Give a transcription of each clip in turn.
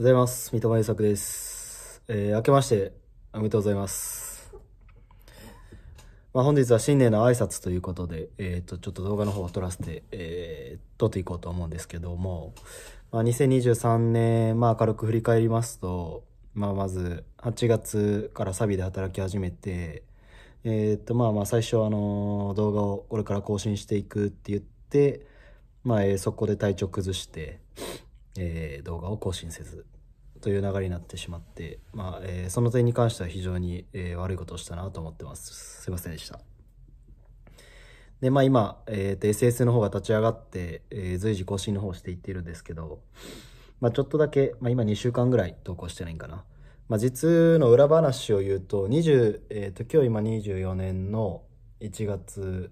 ございます。三笘優作です。えー、明けまして、おめでとうございます。まあ、本日は新年の挨拶ということで、えっ、ー、と、ちょっと動画の方を撮らせて、えー、撮っていこうと思うんですけども、まあ、2023年、まあ、軽く振り返りますと、まあ、まず、8月からサビで働き始めて、えっ、ー、と、まあまあ、最初、あの、動画をこれから更新していくって言って、まあ、えー、そこで体調崩して、えー、動画を更新せずという流れになってしまって、まあえー、その点に関しては非常に、えー、悪いことをしたなと思ってます。すいませんでした。で、まあ今、えー SS の方が立ち上がって、えー、随時更新の方をしていっているんですけど、まあちょっとだけ、まあ今2週間ぐらい投稿してないんかな。まあ実の裏話を言うと、20、えー、と今日今24年の1月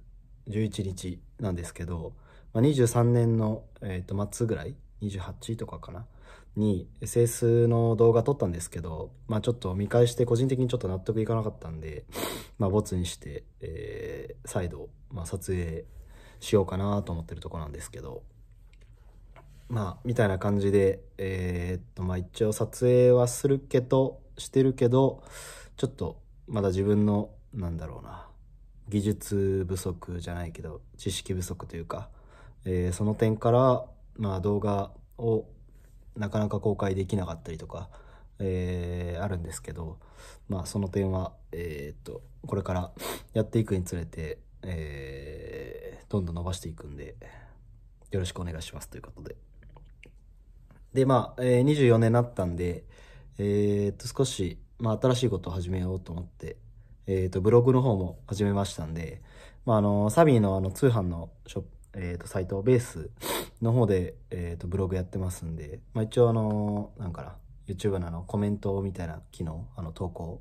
11日なんですけど、まあ、23年の、えー、と末ぐらい28とかかなに SS の動画撮ったんですけど、まあ、ちょっと見返して個人的にちょっと納得いかなかったんで、まあ、ボツにして、えー、再度、まあ、撮影しようかなと思ってるとこなんですけどまあみたいな感じでえー、っとまあ一応撮影はするけどしてるけどちょっとまだ自分のなんだろうな技術不足じゃないけど知識不足というか、えー、その点からまあ、動画をなかなか公開できなかったりとか、えー、あるんですけど、まあ、その点は、えー、っとこれからやっていくにつれて、えー、どんどん伸ばしていくんでよろしくお願いしますということで。でまあ、えー、24年になったんで、えー、っと少し、まあ、新しいことを始めようと思って、えー、っとブログの方も始めましたんで、まあ、あのサビーのあの通販のショップえっ、ー、と、サイトベースの方で、えっ、ー、と、ブログやってますんで、まあ、一応あの、なんかな、YouTube のあの、コメントみたいな機能、あの、投稿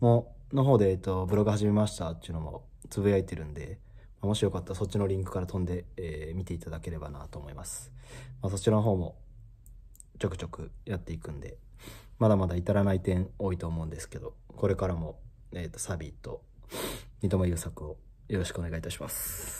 も、の方で、えっ、ー、と、ブログ始めましたっていうのもつぶやいてるんで、もしよかったらそっちのリンクから飛んで、えー、見ていただければなと思います。まあ、そちらの方もちょくちょくやっていくんで、まだまだ至らない点多いと思うんですけど、これからも、えっ、ー、と、サビと三笘優作をよろしくお願いいたします。